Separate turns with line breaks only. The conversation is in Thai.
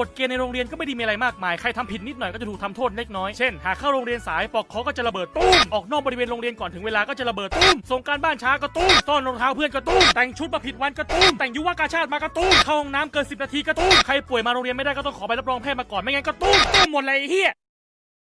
กฎเกณฑ์ในโรงเรียนก็ไม่ได้มีอะไรมากมาย ใครทำผิดนิดหน่อยก็จะถูกทำโทษเล็กน้อย เช่น หากเข้าโรงเรียนสายปอกคอก็จะระเบิดตุ้ม ออกนอกบริเวณโรงเรียนก่อนถึงเวลาก็จะระเบิดตุ้ม ส่งการบ้านช้าก็ตุ้มซ่อนรองเท้าเพื่อนก็ตุ้ม แต่งชุดมาผิดวันก็ตุ้ม แต่งยุวกาชาติมาก็ตุ้ม เข้าห้องน้ำเกินสิบนาทีก็ตุ้ม ใครป่วยมาโรงเรียนไม่ได้ก็ต้องขอไปรับรองแพทย์มาก่อน ไม่งั้นก็ตุ้มตุ้มหมดเลยเฮีย